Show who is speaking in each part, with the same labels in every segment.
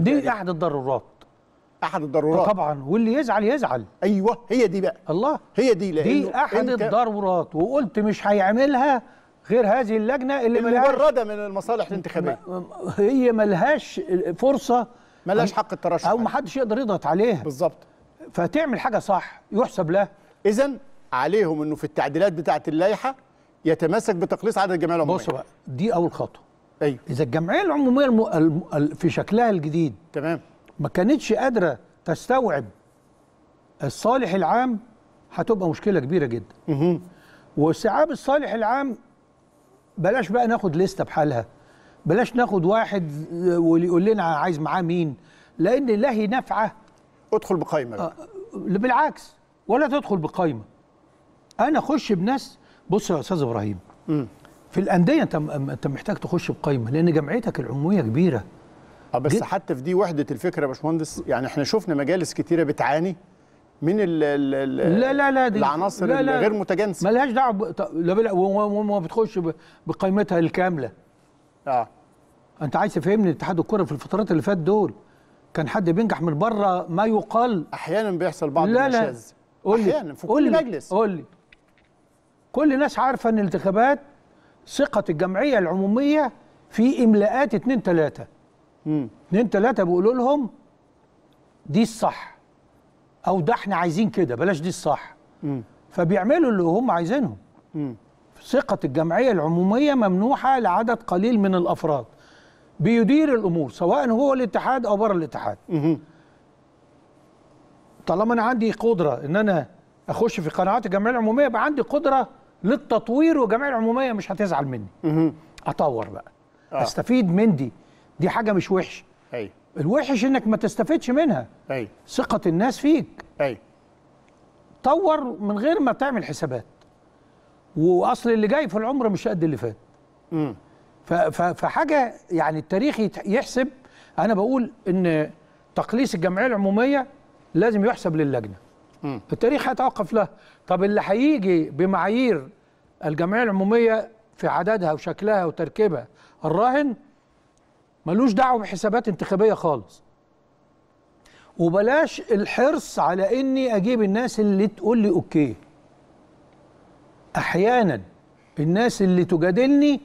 Speaker 1: دي يعني احد الضرورات احد الضرورات طبعا واللي يزعل يزعل ايوه هي دي بقى الله هي دي لأنه دي احد انت... الضرورات وقلت مش هيعملها غير هذه اللجنه اللي مجرده من المصالح الانتخابيه هي ملهاش فرصه ملهاش حق الترشح او محدش يقدر يضغط عليها بالظبط فتعمل حاجه صح يحسب لها اذا عليهم انه في التعديلات بتاعه اللائحه يتمسك بتقليص عدد الجمعيات العموميه بص بقى دي اول خطوه ايوه اذا الجمعيه العموميه الم... الم... في شكلها الجديد تمام ما كانتش قادره تستوعب الصالح العام هتبقى مشكله كبيره جدا واستيعاب الصالح العام بلاش بقى ناخد لسته بحالها بلاش ناخد واحد آه، ويقول لنا عايز معاه مين لان له نفعه ادخل بقايمه آه، آه، بالعكس ولا تدخل بقايمه انا اخش بناس بص يا استاذ ابراهيم م. في الانديه انت انت محتاج تخش بقايمه لان جمعيتك العموميه كبيره اه بس جد. حتى في دي وحده الفكره يا باشمهندس يعني احنا شفنا مجالس كتيره بتعاني من ال ال لا لا لا دي العناصر لا لا الغير متجانسه مالهاش دعوه لا وما بتخش بقايمتها بقيمتها الكامله اه انت عايز تفهمني اتحاد الكره في الفترات اللي فاتت دول كان حد بينجح من بره ما يقال احيانا بيحصل بعض لا لا قول لي احيانا في كل مجلس قول لي كل الناس عارفه ان الانتخابات ثقه الجمعيه العموميه في املاءات اتنين تلاته مم. اتنين تلاته بيقولوا لهم دي الصح او ده احنا عايزين كده بلاش دي الصح مم. فبيعملوا اللي هم عايزينهم ثقه الجمعيه العموميه ممنوحه لعدد قليل من الافراد بيدير الامور سواء هو الاتحاد او بره الاتحاد مم. طالما انا عندي قدره ان انا اخش في قناعات الجمعيه العموميه يبقى عندي قدره للتطوير وجمعيه العموميه مش هتزعل مني اطور بقى آه. استفيد من دي دي حاجه مش وحشه ايوه الوحش انك ما تستفدش منها ايوه ثقه الناس فيك ايوه طور من غير ما تعمل حسابات واصل اللي جاي في العمر مش قد اللي فات امم فحاجه يعني التاريخ يحسب انا بقول ان تقليص الجمعيه العموميه لازم يحسب للجنه التاريخ هيتوقف له طب اللي هيجي بمعايير الجمعيه العموميه في عددها وشكلها وتركيبها الراهن ملوش دعوه بحسابات انتخابيه خالص وبلاش الحرص على اني اجيب الناس اللي تقول لي اوكي احيانا الناس اللي تجادلني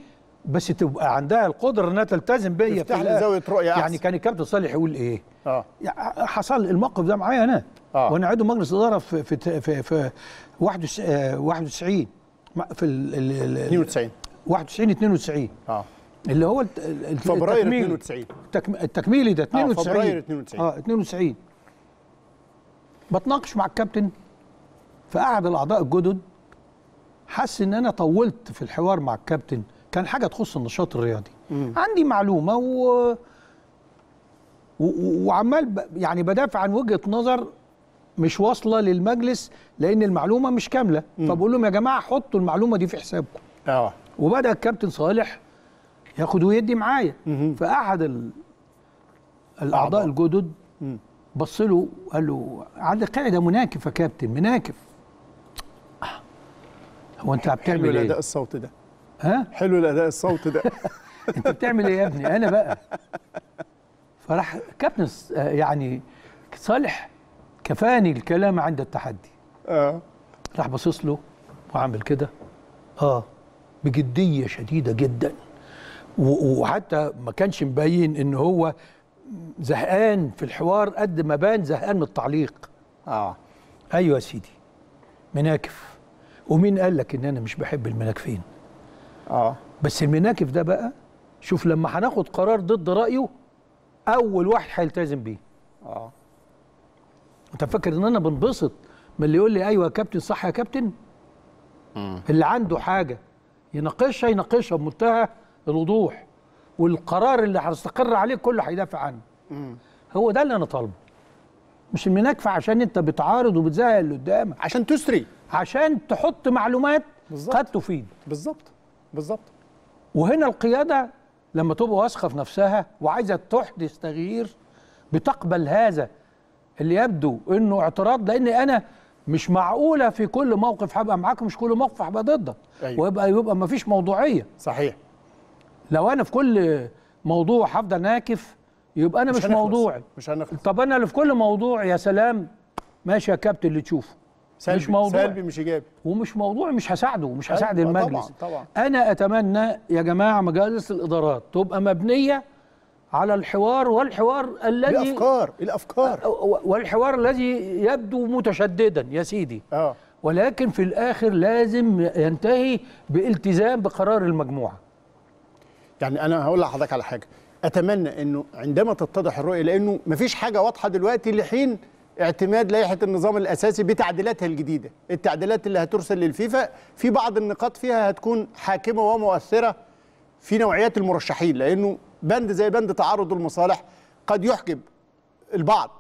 Speaker 1: بس تبقى عندها القدره انها تلتزم بيا تفتح لي زاويه رؤيه يعني أحسن. كان الكابتن صالح يقول ايه؟ اه حصل الموقف ده معايا انا آه. وانا عضو مجلس اداره في في في, في 91 في ال 92 91 92 اه اللي هو فبراير 92 التكميلي ده 92 اه فبراير 92 اه 92 بتناقش مع الكابتن احد الاعضاء الجدد حس ان انا طولت في الحوار مع الكابتن كان حاجه تخص النشاط الرياضي مم. عندي معلومه و... و... وعمال ب... يعني بدافع عن وجهه نظر مش واصله للمجلس لان المعلومه مش كامله فبقول لهم يا جماعه حطوا المعلومه دي في حسابكم اه وبدا الكابتن صالح ياخد ويدي معايا فاحد الاعضاء الجدد بص له قال له عندك قاعده مناكف يا كابتن مناكف هو انت بتعمل حلو ايه؟ الاداء الصوتي ده ها؟ حلو الاداء الصوتي ده انت بتعمل ايه يا ابني؟ انا بقى فراح كابتن يعني صالح كفاني الكلام عند التحدي اه راح باصص له وعامل كده اه بجديه شديده جدا وحتى ما كانش مبين ان هو زهقان في الحوار قد ما بان زهقان من التعليق اه ايوه يا سيدي مناكف ومين قال لك ان انا مش بحب المناكفين اه بس المناكف ده بقى شوف لما هناخد قرار ضد رايه اول واحد هيلتزم بيه اه انت فاكر ان انا بنبسط من اللي يقول لي ايوه يا كابتن صح يا كابتن مم. اللي عنده حاجه يناقشها يناقشها بمنتهى الوضوح والقرار اللي هيستقر عليه كله هيدافع عنه مم. هو ده اللي انا طالبه مش المناكفه عشان انت بتعارض وبتزهق اللي قدامك عشان تسري عشان تحط معلومات بالزبط. قد تفيد بالظبط بالظبط وهنا القياده لما تبقى واثقه في نفسها وعايزه تحدث تغيير بتقبل هذا اللي يبدو انه اعتراض لان انا مش معقوله في كل موقف هبقى معاك مش كل موقف هبقى ضدك أيوة. ويبقى يبقى ما فيش موضوعيه صحيح لو انا في كل موضوع هفضل ناكف يبقى انا مش, مش موضوعي مش هنخلص طب انا اللي في كل موضوع يا سلام ماشي يا كابتن اللي تشوفه سلبي مش موضوع سلبي مش ايجابي ومش موضوع مش هساعده مش هساعد أيوة، المجلس طبعا طبعا انا اتمنى يا جماعه مجالس الادارات تبقى مبنيه على الحوار والحوار الذي الافكار الافكار والحوار الذي يبدو متشددا يا سيدي آه. ولكن في الاخر لازم ينتهي بالتزام بقرار المجموعه يعني انا هقول لحضرتك على حاجه اتمنى انه عندما تتضح الرؤيه لانه مفيش حاجه واضحه دلوقتي لحين اعتماد لائحه النظام الاساسي بتعديلاتها الجديده التعديلات اللي هترسل للفيفا في بعض النقاط فيها هتكون حاكمه ومؤثره في نوعيات المرشحين لانه بند زي بند تعارض المصالح قد يحجب البعض